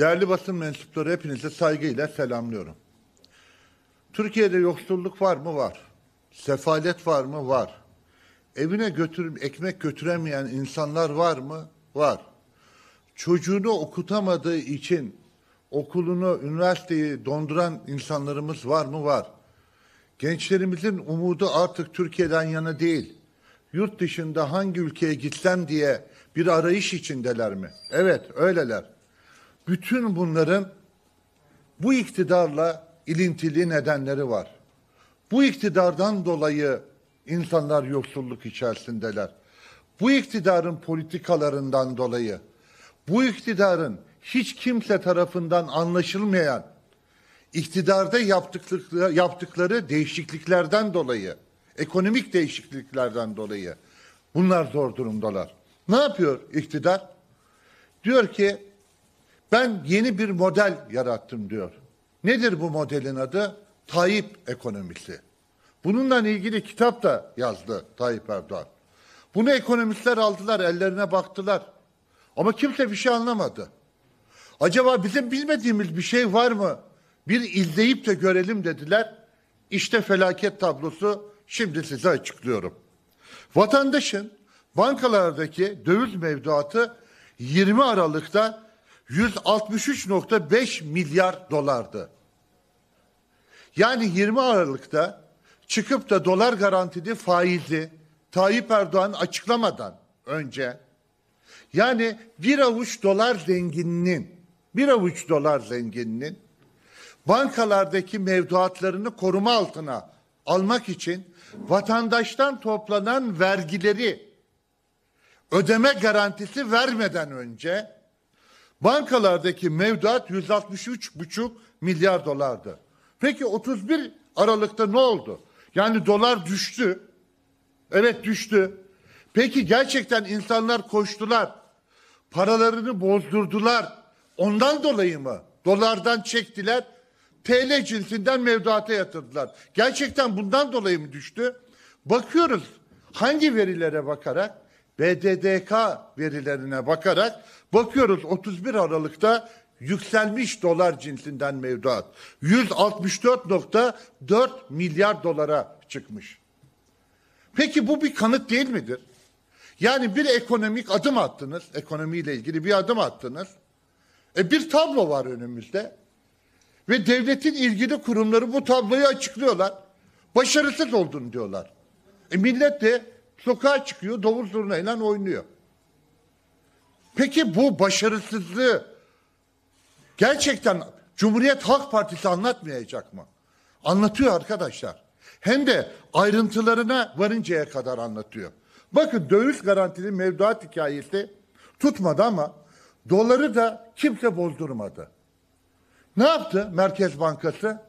Değerli basın mensupları hepinizi saygıyla selamlıyorum. Türkiye'de yoksulluk var mı? Var. Sefalet var mı? Var. Evine götürüp ekmek götüremeyen insanlar var mı? Var. Çocuğunu okutamadığı için okulunu, üniversiteyi donduran insanlarımız var mı? Var. Gençlerimizin umudu artık Türkiye'den yana değil. Yurt dışında hangi ülkeye gitsem diye bir arayış içindeler mi? Evet, öyleler. Bütün bunların bu iktidarla ilintili nedenleri var. Bu iktidardan dolayı insanlar yoksulluk içerisindeler. Bu iktidarın politikalarından dolayı, bu iktidarın hiç kimse tarafından anlaşılmayan iktidarda yaptıkları, yaptıkları değişikliklerden dolayı, ekonomik değişikliklerden dolayı bunlar zor durumdalar. Ne yapıyor iktidar? Diyor ki ben yeni bir model yarattım diyor. Nedir bu modelin adı? Tayyip ekonomisi. Bununla ilgili kitap da yazdı Tayyip Erdoğan. Bunu ekonomistler aldılar, ellerine baktılar. Ama kimse bir şey anlamadı. Acaba bizim bilmediğimiz bir şey var mı? Bir izleyip de görelim dediler. İşte felaket tablosu şimdi size açıklıyorum. Vatandaşın bankalardaki döviz mevduatı 20 Aralık'ta 163.5 milyar dolardı. Yani 20 Aralık'ta çıkıp da dolar garantili faizi Tayyip Erdoğan açıklamadan önce yani bir avuç dolar zengininin bir avuç dolar zengininin bankalardaki mevduatlarını koruma altına almak için vatandaştan toplanan vergileri ödeme garantisi vermeden önce Bankalardaki mevduat 163,5 milyar dolardı. Peki 31 Aralık'ta ne oldu? Yani dolar düştü. Evet düştü. Peki gerçekten insanlar koştular. Paralarını bozdurdular. Ondan dolayı mı? Dolardan çektiler. TL cinsinden mevduata yatırdılar. Gerçekten bundan dolayı mı düştü? Bakıyoruz hangi verilere bakarak? BDDK verilerine bakarak bakıyoruz 31 Aralık'ta yükselmiş dolar cinsinden mevduat 164.4 milyar dolara çıkmış. Peki bu bir kanıt değil midir? Yani bir ekonomik adım attınız, ekonomiyle ilgili bir adım attınız. E bir tablo var önümüzde. Ve devletin ilgili kurumları bu tabloyu açıklıyorlar. Başarısız oldun diyorlar. E millet de Sokağa çıkıyor, davul zurnayla oynuyor. Peki bu başarısızlığı gerçekten Cumhuriyet Halk Partisi anlatmayacak mı? Anlatıyor arkadaşlar. Hem de ayrıntılarına varıncaya kadar anlatıyor. Bakın döviz garantili mevduat hikayesi tutmadı ama doları da kimse bozdurmadı. Ne yaptı Merkez Bankası?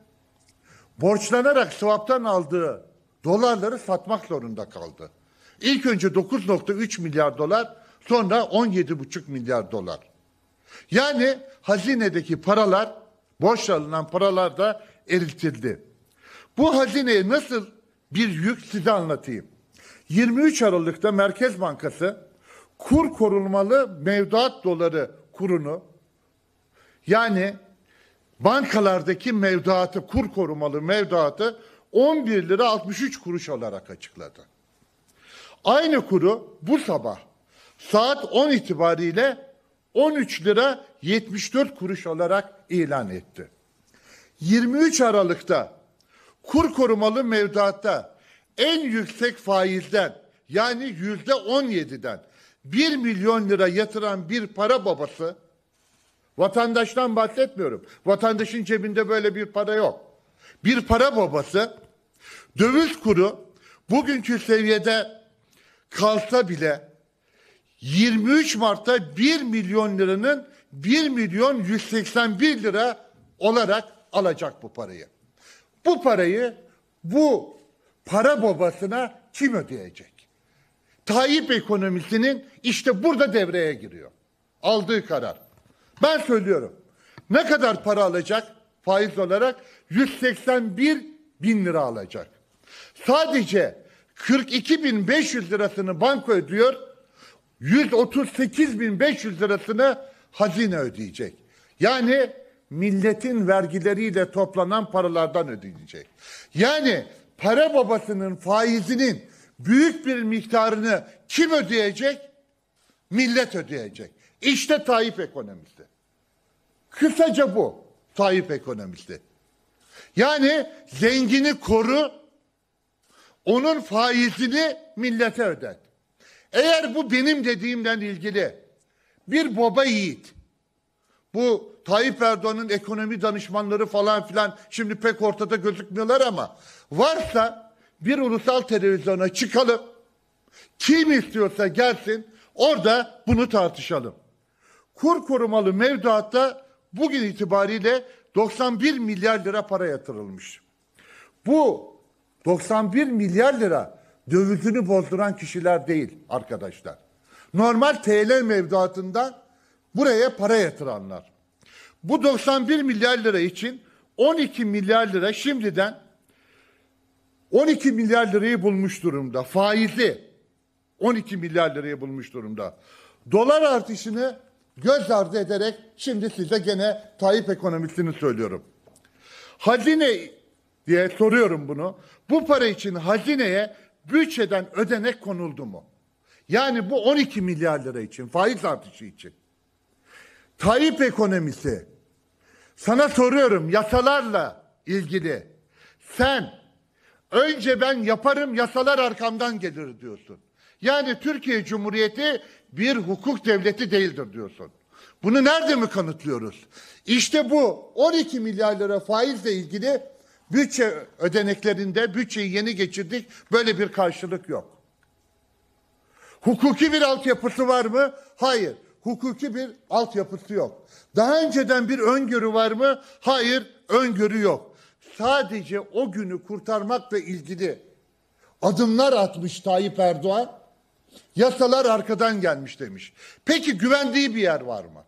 Borçlanarak swap'tan aldığı dolarları satmak zorunda kaldı. İlk önce 9.3 milyar dolar sonra 17.5 milyar dolar. Yani hazinedeki paralar, borç alınan paralar da eritildi. Bu hazineye nasıl bir yük size anlatayım. 23 Aralık'ta Merkez Bankası kur korunmalı mevduat doları kurunu yani bankalardaki mevduatı, kur korumalı mevduatı 11 lira 63 kuruş olarak açıkladı. Aynı kuru bu sabah saat 10 itibariyle 13 lira 74 kuruş olarak ilan etti. 23 Aralık'ta kur korumalı mevduatta en yüksek faizden yani yüzde 17'den 1 milyon lira yatıran bir para babası vatandaştan bahsetmiyorum. Vatandaşın cebinde böyle bir para yok. Bir para babası döviz kuru bugünkü seviyede kalsa bile 23 Mart'ta 1 milyon liranın 1 milyon 181 lira olarak alacak bu parayı. Bu parayı bu para babasına kim ödeyecek? Tayyip ekonomisinin işte burada devreye giriyor. Aldığı karar. Ben söylüyorum. Ne kadar para alacak faiz olarak? 181 bin lira alacak. Sadece 42.500 lirasını banka ödüyor. 138.500 lirasını hazine ödeyecek. Yani milletin vergileriyle toplanan paralardan ödeyecek. Yani para babasının faizinin büyük bir miktarını kim ödeyecek? Millet ödeyecek. İşte Tayyip ekonomisi. Kısaca bu Tayyip ekonomisi. Yani zengini koru, onun faizini millete ödet. Eğer bu benim dediğimden ilgili bir baba yiğit, bu Tayyip Erdoğan'ın ekonomi danışmanları falan filan şimdi pek ortada gözükmüyorlar ama varsa bir ulusal televizyona çıkalım. Kim istiyorsa gelsin orada bunu tartışalım. Kur korumalı mevduatta bugün itibariyle 91 milyar lira para yatırılmış. Bu 91 milyar lira dövültünü bozduran kişiler değil arkadaşlar. Normal TL mevduatında buraya para yatıranlar. Bu 91 milyar lira için 12 milyar lira şimdiden 12 milyar lirayı bulmuş durumda. faizi 12 milyar lirayı bulmuş durumda. Dolar artışını göz ardı ederek şimdi size gene Tayyip ekonomisini söylüyorum. Hazine diye soruyorum bunu. Bu para için hazineye bütçeden ödenek konuldu mu? Yani bu 12 milyar lira için, faiz artışı için. Tayyip ekonomisi. Sana soruyorum yasalarla ilgili. Sen önce ben yaparım yasalar arkamdan gelir diyorsun. Yani Türkiye Cumhuriyeti bir hukuk devleti değildir diyorsun. Bunu nerede mi kanıtlıyoruz? İşte bu 12 milyar lira faizle ilgili Bütçe ödeneklerinde bütçeyi yeni geçirdik. Böyle bir karşılık yok. Hukuki bir altyapısı var mı? Hayır. Hukuki bir altyapısı yok. Daha önceden bir öngörü var mı? Hayır, öngörü yok. Sadece o günü kurtarmakla ilgili adımlar atmış Tayyip Erdoğan. Yasalar arkadan gelmiş demiş. Peki güvendiği bir yer var mı?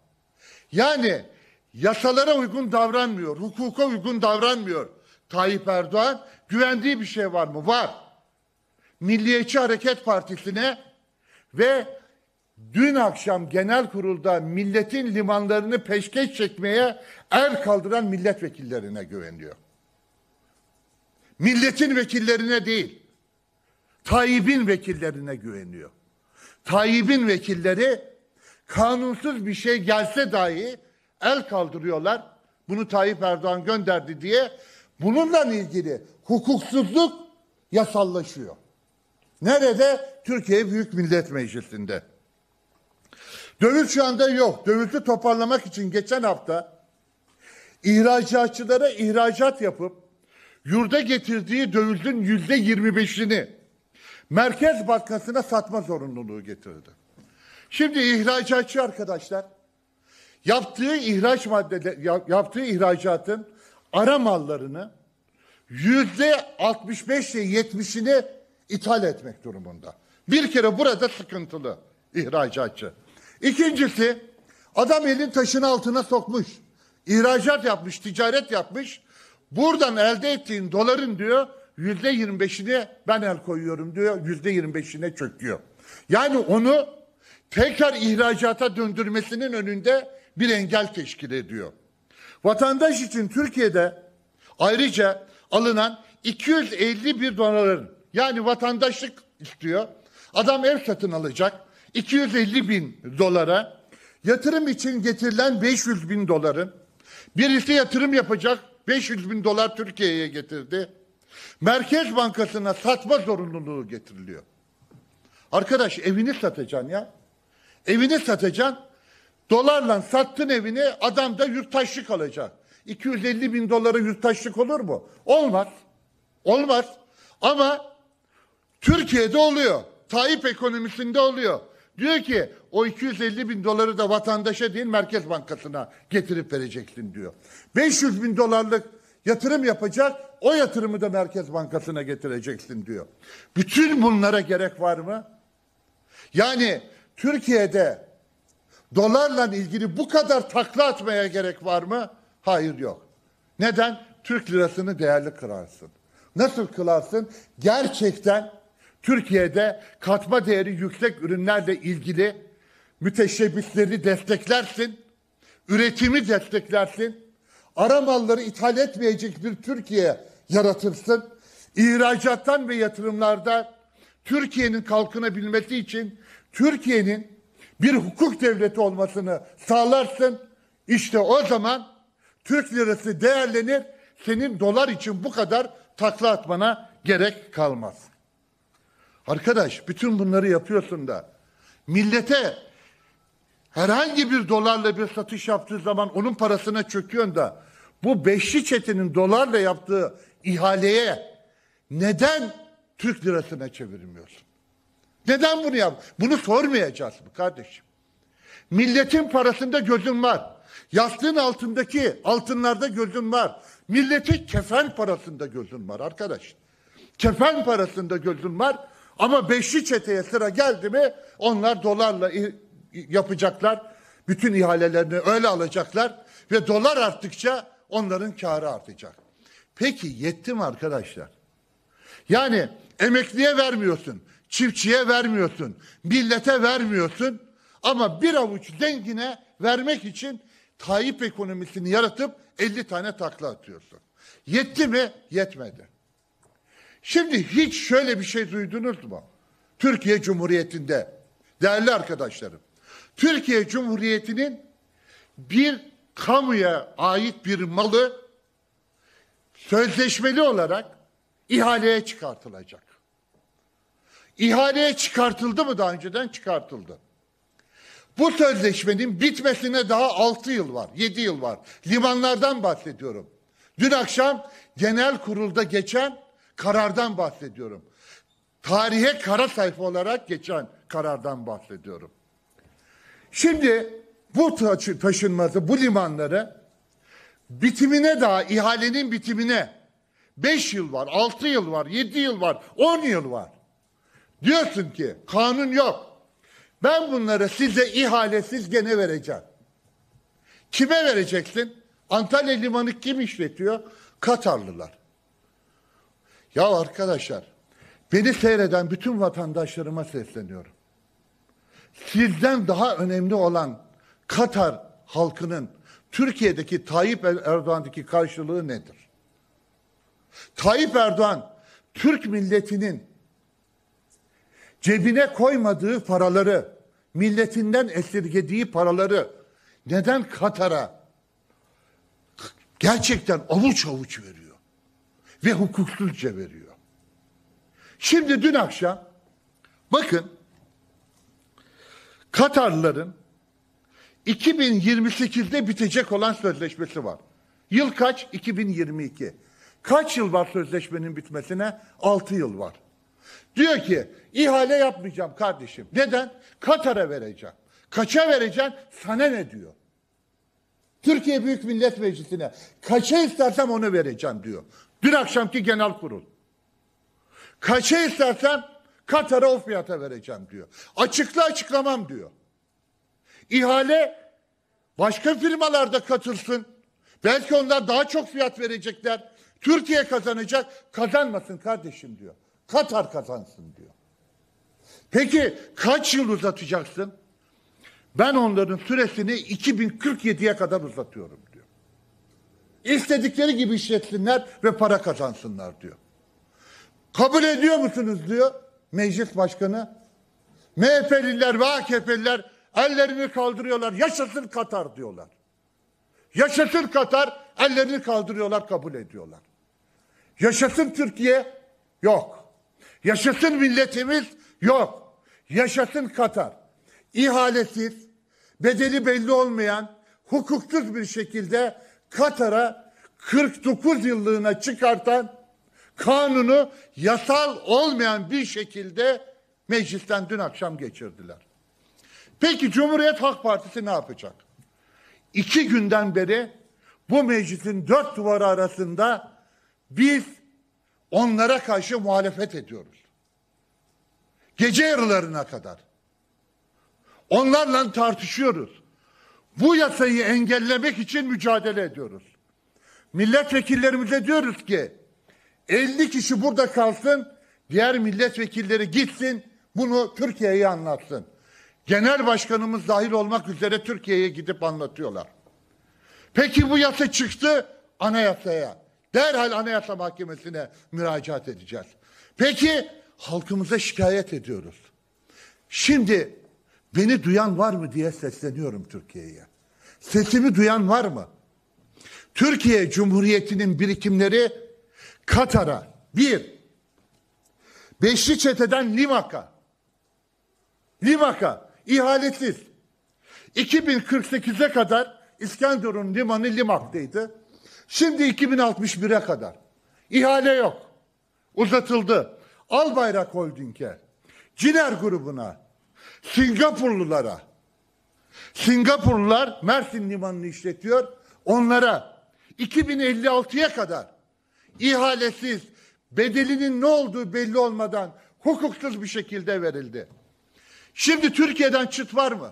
Yani yasalara uygun davranmıyor, hukuka uygun davranmıyor. Tayyip Erdoğan güvendiği bir şey var mı? Var. Milliyetçi Hareket Partisi'ne ve dün akşam genel kurulda milletin limanlarını peşkeş çekmeye er kaldıran milletvekillerine güveniyor. Milletin vekillerine değil, Tayyip'in vekillerine güveniyor. Tayyip'in vekilleri kanunsuz bir şey gelse dahi el kaldırıyorlar. Bunu Tayyip Erdoğan gönderdi diye Bununla ilgili hukuksuzluk yasallaşıyor. Nerede? Türkiye Büyük Millet Meclisi'nde. Döviz şu anda yok. Dövizi toparlamak için geçen hafta ihracatçılara ihracat yapıp yurda getirdiği dövizin yüzde yirmi beşini Merkez Bankası'na satma zorunluluğu getirdi. Şimdi ihracatçı arkadaşlar yaptığı ihraç madde yaptığı ihracatın ara mallarını yüzde 65 ile 70'ini ithal etmek durumunda. Bir kere burada sıkıntılı ihracatçı. İkincisi adam elin taşın altına sokmuş. İhracat yapmış, ticaret yapmış. Buradan elde ettiğin doların diyor yüzde 25'ini ben el koyuyorum diyor. Yüzde 25'ine çöküyor. Yani onu tekrar ihracata döndürmesinin önünde bir engel teşkil ediyor. Vatandaş için Türkiye'de ayrıca alınan 251 doların yani vatandaşlık istiyor. Adam ev satın alacak 250 bin dolara yatırım için getirilen 500 bin doların birisi yatırım yapacak 500 bin dolar Türkiye'ye getirdi. Merkez Bankası'na satma zorunluluğu getiriliyor. Arkadaş evini satacaksın ya. Evini satacaksın Dolarla sattın evini adam da yurttaşlık alacak. 250 bin dolara yurttaşlık olur mu? Olmaz. Olmaz. Ama Türkiye'de oluyor. Tayyip ekonomisinde oluyor. Diyor ki o 250 bin doları da vatandaşa değil Merkez Bankası'na getirip vereceksin diyor. 500 bin dolarlık yatırım yapacak o yatırımı da Merkez Bankası'na getireceksin diyor. Bütün bunlara gerek var mı? Yani Türkiye'de dolarla ilgili bu kadar takla atmaya gerek var mı? Hayır yok. Neden? Türk lirasını değerli kılarsın. Nasıl kılarsın? Gerçekten Türkiye'de katma değeri yüksek ürünlerle ilgili müteşebbisleri desteklersin, üretimi desteklersin, ara malları ithal etmeyecek bir Türkiye yaratırsın, ihracattan ve yatırımlarda Türkiye'nin kalkınabilmesi için Türkiye'nin bir hukuk devleti olmasını sağlarsın. İşte o zaman Türk lirası değerlenir. Senin dolar için bu kadar takla atmana gerek kalmaz. Arkadaş bütün bunları yapıyorsun da millete herhangi bir dolarla bir satış yaptığı zaman onun parasına çöküyorsun da bu beşli çetenin dolarla yaptığı ihaleye neden Türk lirasına çevirmiyorsun? Neden bunu yap? Bunu sormayacağız mı kardeşim? Milletin parasında gözün var. Yastığın altındaki altınlarda gözün var. Milletin kefen parasında gözün var arkadaş. Kefen parasında gözün var. Ama beşli çeteye sıra geldi mi onlar dolarla yapacaklar. Bütün ihalelerini öyle alacaklar. Ve dolar arttıkça onların karı artacak. Peki yetti mi arkadaşlar? Yani emekliye vermiyorsun. Çiftçiye vermiyorsun, millete vermiyorsun ama bir avuç zengine vermek için Tayyip ekonomisini yaratıp 50 tane takla atıyorsun. Yetti mi? Yetmedi. Şimdi hiç şöyle bir şey duydunuz mu? Türkiye Cumhuriyeti'nde değerli arkadaşlarım. Türkiye Cumhuriyeti'nin bir kamuya ait bir malı sözleşmeli olarak ihaleye çıkartılacak. İhaleye çıkartıldı mı daha önceden? Çıkartıldı. Bu sözleşmenin bitmesine daha 6 yıl var, 7 yıl var. Limanlardan bahsediyorum. Dün akşam genel kurulda geçen karardan bahsediyorum. Tarihe kara sayfa olarak geçen karardan bahsediyorum. Şimdi bu taşı, taşınması, bu limanları bitimine daha, ihalenin bitimine 5 yıl var, 6 yıl var, 7 yıl var, 10 yıl var. Diyorsun ki kanun yok. Ben bunları size ihalesiz gene vereceğim. Kime vereceksin? Antalya Limanı kim işletiyor? Katarlılar. Ya arkadaşlar, beni seyreden bütün vatandaşlarıma sesleniyorum. Sizden daha önemli olan Katar halkının Türkiye'deki Tayyip Erdoğan'daki karşılığı nedir? Tayyip Erdoğan Türk milletinin cebine koymadığı paraları, milletinden esirgediği paraları neden Katar'a gerçekten avuç avuç veriyor ve hukuksuzca veriyor. Şimdi dün akşam bakın Katarlıların 2028'de bitecek olan sözleşmesi var. Yıl kaç? 2022. Kaç yıl var sözleşmenin bitmesine? 6 yıl var. Diyor ki ihale yapmayacağım kardeşim. Neden? Katar'a vereceğim. Kaça vereceğim? Sana ne diyor. Türkiye Büyük Millet Meclisi'ne kaça istersem onu vereceğim diyor. Dün akşamki genel kurul. Kaça istersem Katar'a o fiyata vereceğim diyor. Açıkla açıklamam diyor. İhale başka firmalarda katılsın. Belki onlar daha çok fiyat verecekler. Türkiye kazanacak, kazanmasın kardeşim diyor. Katar kazansın diyor. Peki kaç yıl uzatacaksın? Ben onların süresini 2047'ye kadar uzatıyorum diyor. İstedikleri gibi işletsinler ve para kazansınlar diyor. Kabul ediyor musunuz diyor meclis başkanı. MHP'liler ve AKP'liler ellerini kaldırıyorlar. Yaşasın Katar diyorlar. Yaşasın Katar ellerini kaldırıyorlar kabul ediyorlar. Yaşasın Türkiye yok. Yaşasın milletimiz yok. Yaşasın Katar. İhalesiz, bedeli belli olmayan, hukuksuz bir şekilde Katar'a 49 yıllığına çıkartan kanunu yasal olmayan bir şekilde meclisten dün akşam geçirdiler. Peki Cumhuriyet Halk Partisi ne yapacak? İki günden beri bu meclisin dört duvarı arasında biz onlara karşı muhalefet ediyoruz. Gece yarılarına kadar. Onlarla tartışıyoruz. Bu yasayı engellemek için mücadele ediyoruz. Milletvekillerimize diyoruz ki 50 kişi burada kalsın, diğer milletvekilleri gitsin, bunu Türkiye'ye anlatsın. Genel başkanımız dahil olmak üzere Türkiye'ye gidip anlatıyorlar. Peki bu yasa çıktı anayasaya. Derhal Anayasa Mahkemesi'ne müracaat edeceğiz. Peki halkımıza şikayet ediyoruz. Şimdi beni duyan var mı diye sesleniyorum Türkiye'ye. Sesimi duyan var mı? Türkiye Cumhuriyeti'nin birikimleri Katar'a bir, Beşli Çete'den Limak'a, Limak'a ihalesiz. 2048'e kadar İskenderun limanı Limak'taydı. Şimdi 2061'e kadar. İhale yok. Uzatıldı. Albayrak Holding'e, Ciner grubuna, Singapurlulara. Singapurlular Mersin Limanı'nı işletiyor. Onlara 2056'ya kadar ihalesiz, bedelinin ne olduğu belli olmadan hukuksuz bir şekilde verildi. Şimdi Türkiye'den çıt var mı?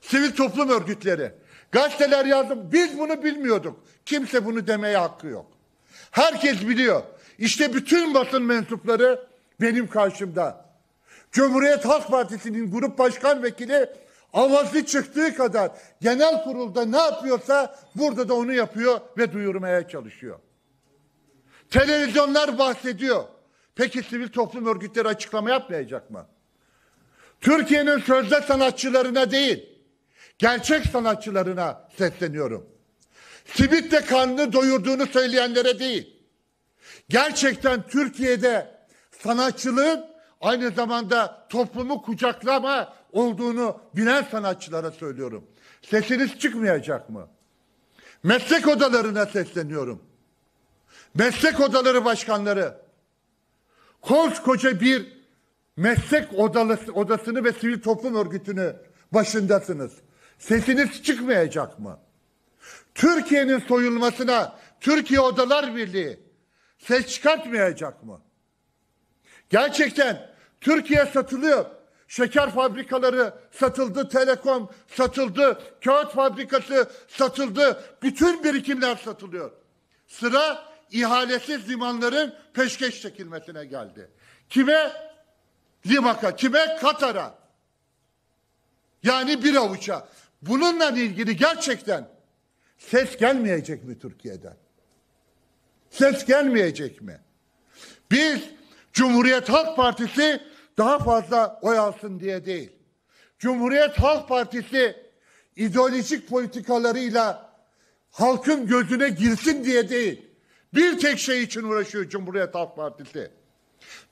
Sivil toplum örgütleri, gazeteler yazdım. Biz bunu bilmiyorduk. Kimse bunu demeye hakkı yok. Herkes biliyor. İşte bütün basın mensupları benim karşımda. Cumhuriyet Halk Partisi'nin grup başkan vekili avazı çıktığı kadar genel kurulda ne yapıyorsa burada da onu yapıyor ve duyurmaya çalışıyor. Televizyonlar bahsediyor. Peki sivil toplum örgütleri açıklama yapmayacak mı? Türkiye'nin sözde sanatçılarına değil, gerçek sanatçılarına sesleniyorum kimitle karnını doyurduğunu söyleyenlere değil. Gerçekten Türkiye'de sanatçılığın aynı zamanda toplumu kucaklama olduğunu bilen sanatçılara söylüyorum. Sesiniz çıkmayacak mı? Meslek odalarına sesleniyorum. Meslek odaları başkanları koskoca bir meslek odası, odasını ve sivil toplum örgütünü başındasınız. Sesiniz çıkmayacak mı? Türkiye'nin soyulmasına Türkiye Odalar Birliği ses çıkartmayacak mı? Gerçekten Türkiye satılıyor. Şeker fabrikaları satıldı, telekom satıldı, kağıt fabrikası satıldı, bütün birikimler satılıyor. Sıra ihalesiz limanların peşkeş çekilmesine geldi. Kime? Limaka, kime? Katar'a. Yani bir avuça. Bununla ilgili gerçekten Ses gelmeyecek mi Türkiye'den? Ses gelmeyecek mi? Biz Cumhuriyet Halk Partisi daha fazla oy alsın diye değil. Cumhuriyet Halk Partisi ideolojik politikalarıyla halkın gözüne girsin diye değil. Bir tek şey için uğraşıyor Cumhuriyet Halk Partisi.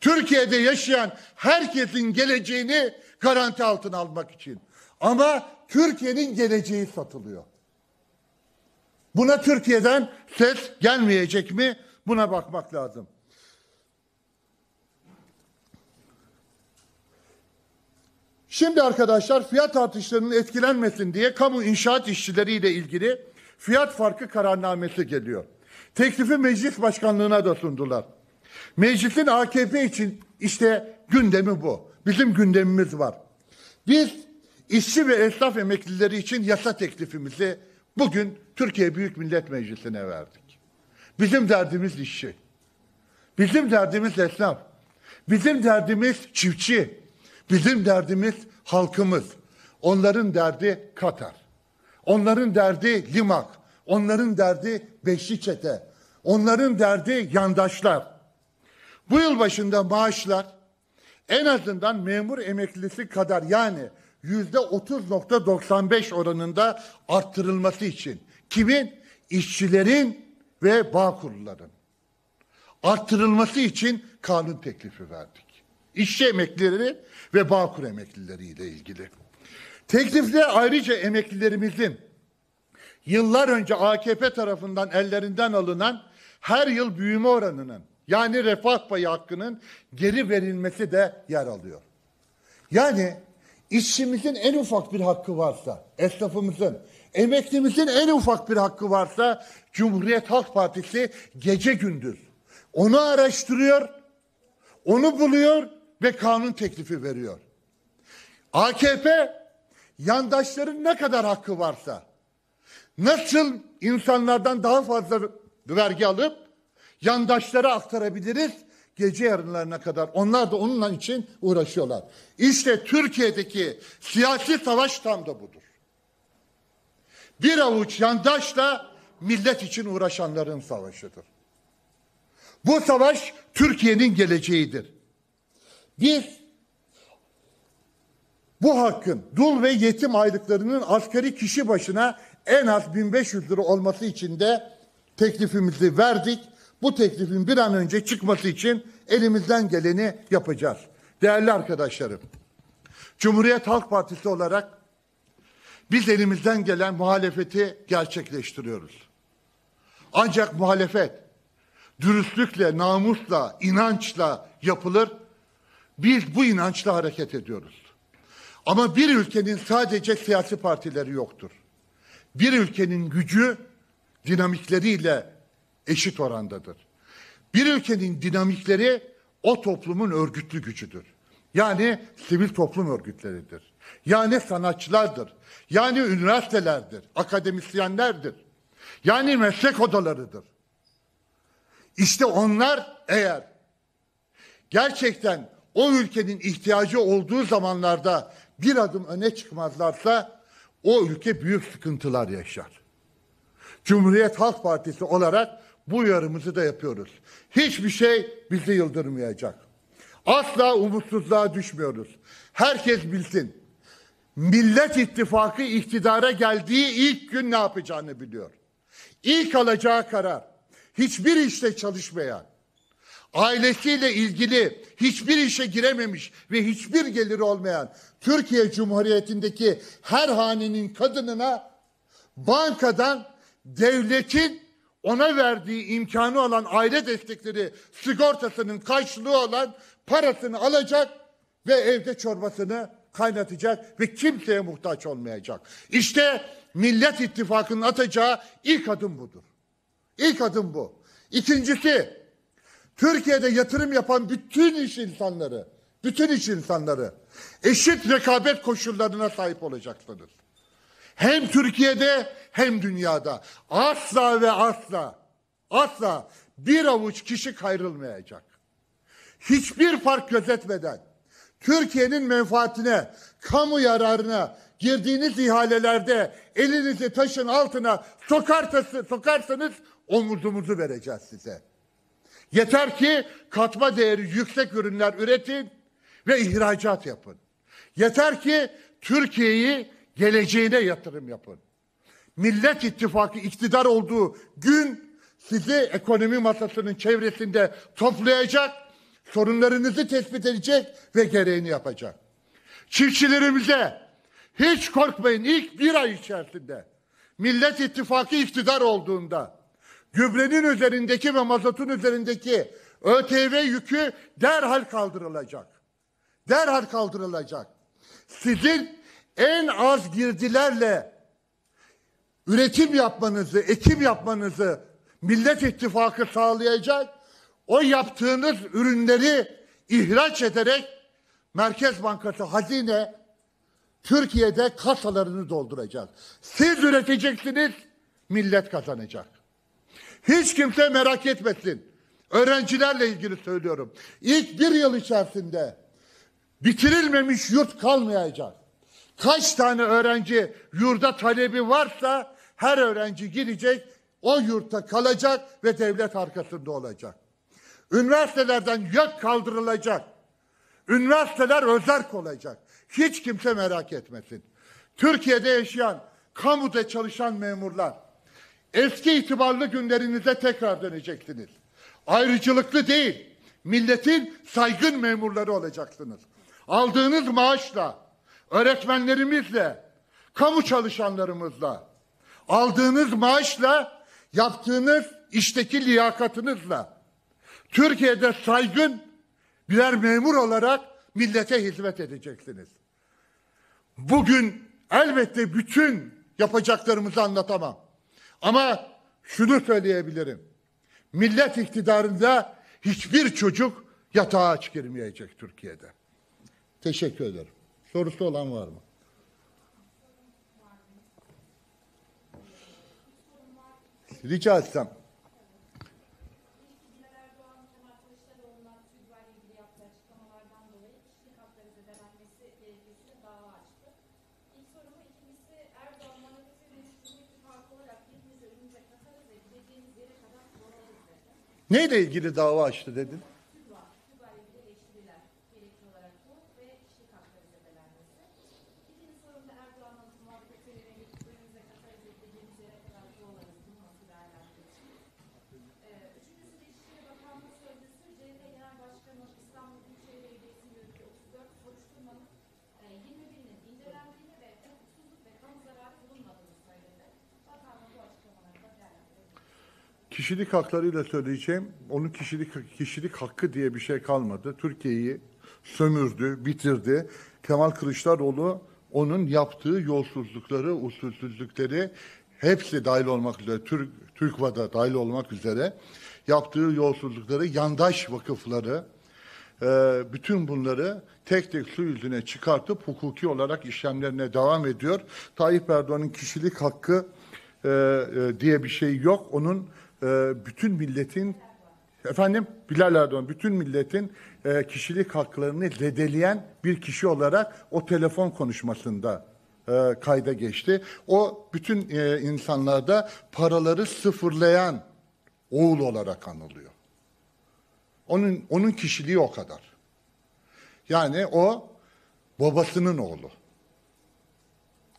Türkiye'de yaşayan herkesin geleceğini garanti altına almak için. Ama Türkiye'nin geleceği satılıyor. Buna Türkiye'den ses gelmeyecek mi? Buna bakmak lazım. Şimdi arkadaşlar fiyat artışlarının etkilenmesin diye kamu inşaat işçileriyle ilgili fiyat farkı kararnamesi geliyor. Teklifi meclis başkanlığına da sundular. Meclisin AKP için işte gündemi bu. Bizim gündemimiz var. Biz işçi ve esnaf emeklileri için yasa teklifimizi Bugün Türkiye Büyük Millet Meclisi'ne verdik. Bizim derdimiz işçi. Bizim derdimiz esnaf. Bizim derdimiz çiftçi. Bizim derdimiz halkımız. Onların derdi Katar. Onların derdi Limak. Onların derdi Beşli Çete. Onların derdi yandaşlar. Bu yıl başında maaşlar en azından memur emeklisi kadar yani yüzde 30.95 oranında arttırılması için. Kimin? İşçilerin ve bağ kurulların. Arttırılması için kanun teklifi verdik. İşçi emeklileri ve bağ kur emeklileriyle ilgili. Teklifte ayrıca emeklilerimizin yıllar önce AKP tarafından ellerinden alınan her yıl büyüme oranının yani refah payı hakkının geri verilmesi de yer alıyor. Yani işçimizin en ufak bir hakkı varsa, esnafımızın, emeklimizin en ufak bir hakkı varsa Cumhuriyet Halk Partisi gece gündüz onu araştırıyor, onu buluyor ve kanun teklifi veriyor. AKP yandaşların ne kadar hakkı varsa nasıl insanlardan daha fazla vergi alıp yandaşlara aktarabiliriz? gece yarınlarına kadar onlar da onunla için uğraşıyorlar. İşte Türkiye'deki siyasi savaş tam da budur. Bir avuç yandaşla millet için uğraşanların savaşıdır. Bu savaş Türkiye'nin geleceğidir. Biz bu hakkın dul ve yetim aylıklarının askeri kişi başına en az 1500 lira olması için de teklifimizi verdik bu teklifin bir an önce çıkması için elimizden geleni yapacağız. Değerli arkadaşlarım, Cumhuriyet Halk Partisi olarak biz elimizden gelen muhalefeti gerçekleştiriyoruz. Ancak muhalefet dürüstlükle, namusla, inançla yapılır. Biz bu inançla hareket ediyoruz. Ama bir ülkenin sadece siyasi partileri yoktur. Bir ülkenin gücü dinamikleriyle eşit orandadır. Bir ülkenin dinamikleri o toplumun örgütlü gücüdür. Yani sivil toplum örgütleridir. Yani sanatçılardır. Yani üniversitelerdir, akademisyenlerdir. Yani meslek odalarıdır. İşte onlar eğer gerçekten o ülkenin ihtiyacı olduğu zamanlarda bir adım öne çıkmazlarsa o ülke büyük sıkıntılar yaşar. Cumhuriyet Halk Partisi olarak bu uyarımızı da yapıyoruz. Hiçbir şey bizi yıldırmayacak. Asla umutsuzluğa düşmüyoruz. Herkes bilsin. Millet İttifakı iktidara geldiği ilk gün ne yapacağını biliyor. İlk alacağı karar hiçbir işte çalışmayan, ailesiyle ilgili hiçbir işe girememiş ve hiçbir geliri olmayan Türkiye Cumhuriyeti'ndeki her hanenin kadınına bankadan devletin ona verdiği imkanı olan aile destekleri sigortasının karşılığı olan parasını alacak ve evde çorbasını kaynatacak ve kimseye muhtaç olmayacak. İşte Millet İttifakı'nın atacağı ilk adım budur. İlk adım bu. İkincisi Türkiye'de yatırım yapan bütün iş insanları, bütün iş insanları eşit rekabet koşullarına sahip olacaksınız. Hem Türkiye'de hem dünyada. Asla ve asla, asla bir avuç kişi kayrılmayacak. Hiçbir fark gözetmeden Türkiye'nin menfaatine, kamu yararına girdiğiniz ihalelerde elinizi taşın altına sokarsanız omuzumuzu vereceğiz size. Yeter ki katma değeri yüksek ürünler üretin ve ihracat yapın. Yeter ki Türkiye'yi Geleceğine yatırım yapın. Millet İttifakı iktidar olduğu gün sizi ekonomi masasının çevresinde toplayacak, sorunlarınızı tespit edecek ve gereğini yapacak. Çiftçilerimize hiç korkmayın ilk bir ay içerisinde Millet İttifakı iktidar olduğunda gübrenin üzerindeki ve mazotun üzerindeki ÖTV yükü derhal kaldırılacak. Derhal kaldırılacak. Sizin en az girdilerle üretim yapmanızı, ekim yapmanızı Millet İttifakı sağlayacak. O yaptığınız ürünleri ihraç ederek Merkez Bankası hazine Türkiye'de kasalarını dolduracak. Siz üreteceksiniz, millet kazanacak. Hiç kimse merak etmesin. Öğrencilerle ilgili söylüyorum. İlk bir yıl içerisinde bitirilmemiş yurt kalmayacak kaç tane öğrenci yurda talebi varsa her öğrenci girecek, o yurtta kalacak ve devlet arkasında olacak. Üniversitelerden yok kaldırılacak. Üniversiteler özerk olacak. Hiç kimse merak etmesin. Türkiye'de yaşayan, kamuda çalışan memurlar, eski itibarlı günlerinize tekrar döneceksiniz. Ayrıcılıklı değil, milletin saygın memurları olacaksınız. Aldığınız maaşla, öğretmenlerimizle, kamu çalışanlarımızla, aldığınız maaşla, yaptığınız işteki liyakatınızla, Türkiye'de saygın birer memur olarak millete hizmet edeceksiniz. Bugün elbette bütün yapacaklarımızı anlatamam. Ama şunu söyleyebilirim. Millet iktidarında hiçbir çocuk yatağa aç girmeyecek Türkiye'de. Teşekkür ederim. Sorusu olan var mı? Rica etsem. Neyle ilgili dava açtı dedin? kişilik haklarıyla söyleyeceğim. Onun kişilik kişilik hakkı diye bir şey kalmadı. Türkiye'yi sömürdü, bitirdi. Kemal Kılıçdaroğlu onun yaptığı yolsuzlukları, usulsüzlükleri hepsi dahil olmak üzere Türk TÜRKVA'da dahil olmak üzere yaptığı yolsuzlukları, yandaş vakıfları, e, bütün bunları tek tek su yüzüne çıkartıp hukuki olarak işlemlerine devam ediyor. Tayyip Erdoğan'ın kişilik hakkı e, e, diye bir şey yok. Onun e, bütün milletin efendim Bilal Erdoğan bütün milletin e, kişilik haklarını ledeleyen bir kişi olarak o telefon konuşmasında e, kayda geçti. O bütün e, insanlarda paraları sıfırlayan oğul olarak anılıyor. Onun onun kişiliği o kadar. Yani o babasının oğlu.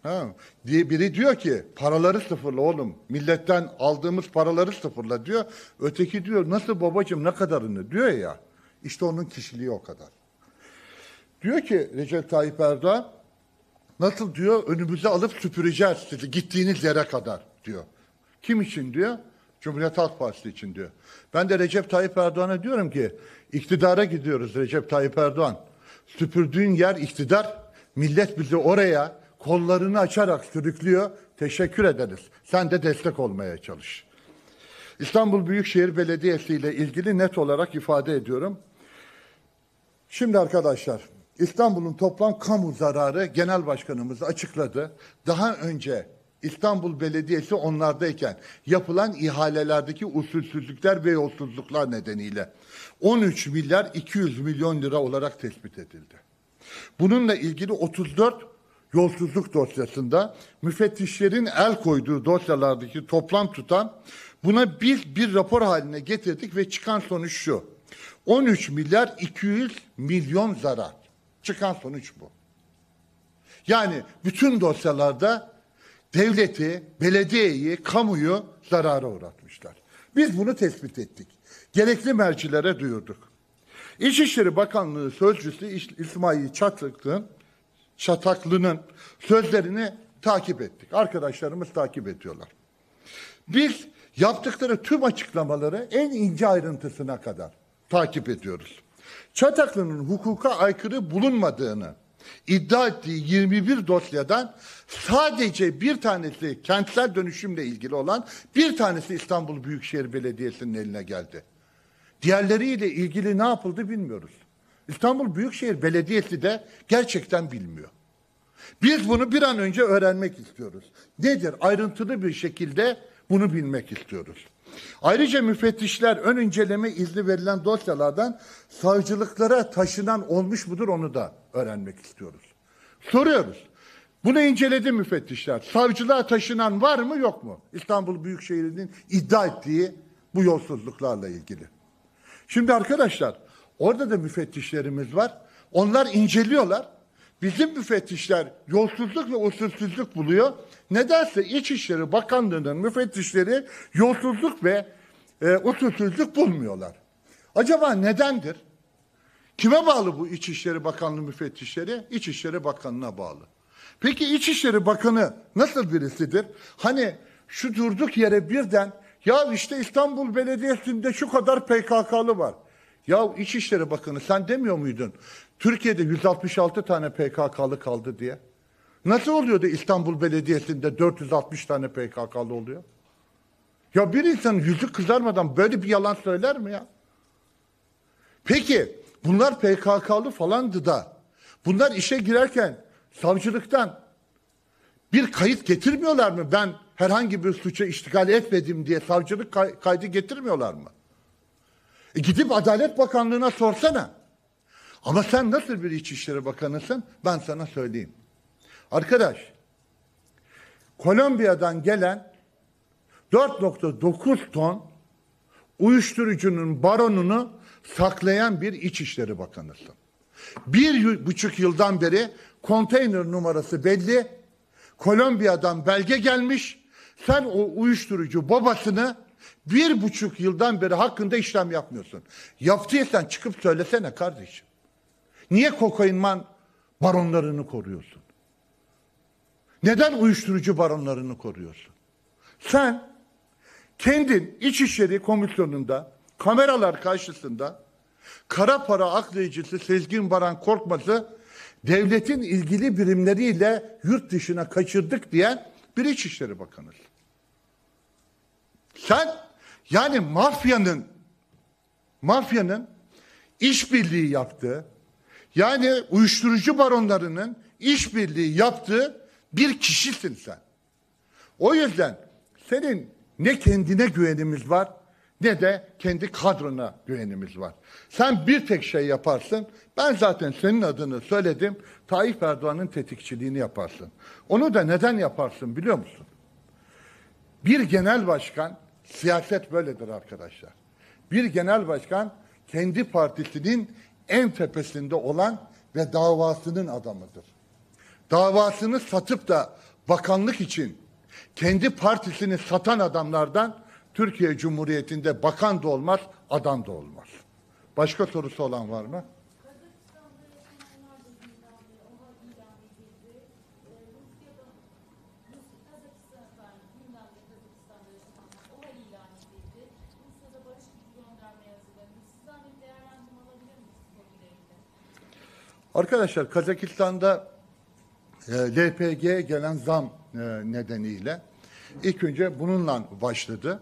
Ha. Diye biri diyor ki paraları sıfırla oğlum. Milletten aldığımız paraları sıfırla diyor. Öteki diyor nasıl babacığım ne kadarını diyor ya. İşte onun kişiliği o kadar. Diyor ki Recep Tayyip Erdoğan nasıl diyor önümüze alıp süpüreceğiz sizi gittiğiniz yere kadar diyor. Kim için diyor? Cumhuriyet Halk Partisi için diyor. Ben de Recep Tayyip Erdoğan'a diyorum ki iktidara gidiyoruz Recep Tayyip Erdoğan. Süpürdüğün yer iktidar. Millet bizi oraya kollarını açarak sürüklüyor. Teşekkür ederiz. Sen de destek olmaya çalış. İstanbul Büyükşehir Belediyesi ile ilgili net olarak ifade ediyorum. Şimdi arkadaşlar İstanbul'un toplam kamu zararı genel başkanımız açıkladı. Daha önce İstanbul Belediyesi onlardayken yapılan ihalelerdeki usulsüzlükler ve yolsuzluklar nedeniyle 13 milyar 200 milyon lira olarak tespit edildi. Bununla ilgili 34 yolsuzluk dosyasında müfettişlerin el koyduğu dosyalardaki toplam tutan buna bir bir rapor haline getirdik ve çıkan sonuç şu. 13 milyar 200 milyon zarar. Çıkan sonuç bu. Yani bütün dosyalarda devleti, belediyeyi, kamuyu zarara uğratmışlar. Biz bunu tespit ettik. Gerekli mercilere duyurduk. İçişleri Bakanlığı Sözcüsü İsmail Çatıklı'nın Şataklı'nın sözlerini takip ettik. Arkadaşlarımız takip ediyorlar. Biz yaptıkları tüm açıklamaları en ince ayrıntısına kadar takip ediyoruz. Çataklı'nın hukuka aykırı bulunmadığını iddia ettiği 21 dosyadan sadece bir tanesi kentsel dönüşümle ilgili olan bir tanesi İstanbul Büyükşehir Belediyesi'nin eline geldi. Diğerleriyle ilgili ne yapıldı bilmiyoruz. İstanbul Büyükşehir Belediyesi de gerçekten bilmiyor. Biz bunu bir an önce öğrenmek istiyoruz. Nedir? Ayrıntılı bir şekilde bunu bilmek istiyoruz. Ayrıca müfettişler ön inceleme izni verilen dosyalardan savcılıklara taşınan olmuş mudur onu da öğrenmek istiyoruz. Soruyoruz. Bunu inceledi müfettişler. Savcılığa taşınan var mı yok mu? İstanbul Büyükşehir'in iddia ettiği bu yolsuzluklarla ilgili. Şimdi arkadaşlar Orada da müfettişlerimiz var. Onlar inceliyorlar. Bizim müfettişler yolsuzluk ve usulsüzlük buluyor. Nedense İçişleri Bakanlığı'nın müfettişleri yolsuzluk ve e, usulsüzlük bulmuyorlar. Acaba nedendir? Kime bağlı bu İçişleri Bakanlığı müfettişleri? İçişleri Bakanlığı'na bağlı. Peki İçişleri Bakanı nasıl birisidir? Hani şu durduk yere birden ya işte İstanbul Belediyesi'nde şu kadar PKK'lı var. Ya İçişleri Bakanı sen demiyor muydun? Türkiye'de 166 tane PKK'lı kaldı diye. Nasıl oluyor da İstanbul Belediyesi'nde 460 tane PKK'lı oluyor? Ya bir insan yüzü kızarmadan böyle bir yalan söyler mi ya? Peki bunlar PKK'lı falandı da bunlar işe girerken savcılıktan bir kayıt getirmiyorlar mı? Ben herhangi bir suça iştigal etmedim diye savcılık kaydı getirmiyorlar mı? E gidip Adalet Bakanlığı'na sorsana. Ama sen nasıl bir İçişleri Bakanısın? Ben sana söyleyeyim. Arkadaş, Kolombiya'dan gelen 4.9 ton uyuşturucunun baronunu saklayan bir İçişleri Bakanısın. Bir buçuk yıldan beri konteyner numarası belli. Kolombiya'dan belge gelmiş. Sen o uyuşturucu babasını bir buçuk yıldan beri hakkında işlem yapmıyorsun. Yaptıysan çıkıp söylesene kardeşim. Niye kokainman baronlarını koruyorsun? Neden uyuşturucu baronlarını koruyorsun? Sen kendin İçişleri Komisyonu'nda kameralar karşısında kara para aklayıcısı Sezgin Baran Korkmaz'ı devletin ilgili birimleriyle yurt dışına kaçırdık diyen bir İçişleri Bakanı'sın. Sen yani mafyanın mafyanın işbirliği yaptığı yani uyuşturucu baronlarının işbirliği yaptığı bir kişisin sen. O yüzden senin ne kendine güvenimiz var ne de kendi kadrona güvenimiz var. Sen bir tek şey yaparsın. Ben zaten senin adını söyledim. Tayyip Erdoğan'ın tetikçiliğini yaparsın. Onu da neden yaparsın biliyor musun? Bir genel başkan Siyaset böyledir arkadaşlar. Bir genel başkan kendi partisinin en tepesinde olan ve davasının adamıdır. Davasını satıp da bakanlık için kendi partisini satan adamlardan Türkiye Cumhuriyeti'nde bakan da olmaz, adam da olmaz. Başka sorusu olan var mı? Arkadaşlar Kazakistan'da e, LPG gelen zam e, nedeniyle ilk önce bununla başladı.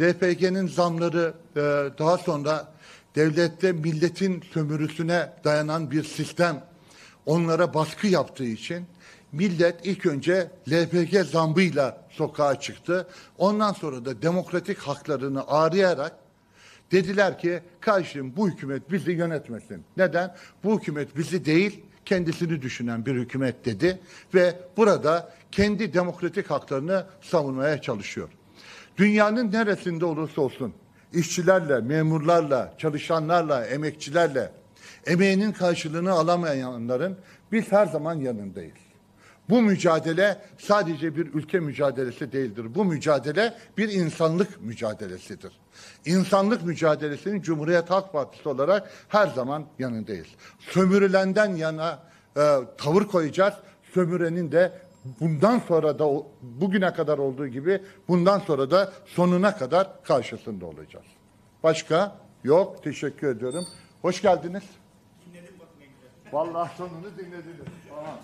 LPG'nin zamları e, daha sonra devlette milletin sömürüsüne dayanan bir sistem onlara baskı yaptığı için millet ilk önce LPG zambıyla sokağa çıktı. Ondan sonra da demokratik haklarını arayarak Dediler ki kardeşim bu hükümet bizi yönetmesin. Neden? Bu hükümet bizi değil kendisini düşünen bir hükümet dedi ve burada kendi demokratik haklarını savunmaya çalışıyor. Dünyanın neresinde olursa olsun işçilerle, memurlarla, çalışanlarla, emekçilerle emeğinin karşılığını alamayanların biz her zaman yanındayız. Bu mücadele sadece bir ülke mücadelesi değildir. Bu mücadele bir insanlık mücadelesidir. İnsanlık mücadelesinin Cumhuriyet Halk Partisi olarak her zaman yanındayız. Sömürülenden yana e, tavır koyacağız. Sömürenin de bundan sonra da bugüne kadar olduğu gibi bundan sonra da sonuna kadar karşısında olacağız. Başka? Yok. Teşekkür ediyorum. Hoş geldiniz. Dinledim bakmayın. Vallahi sonunu dinlediniz. Tamam.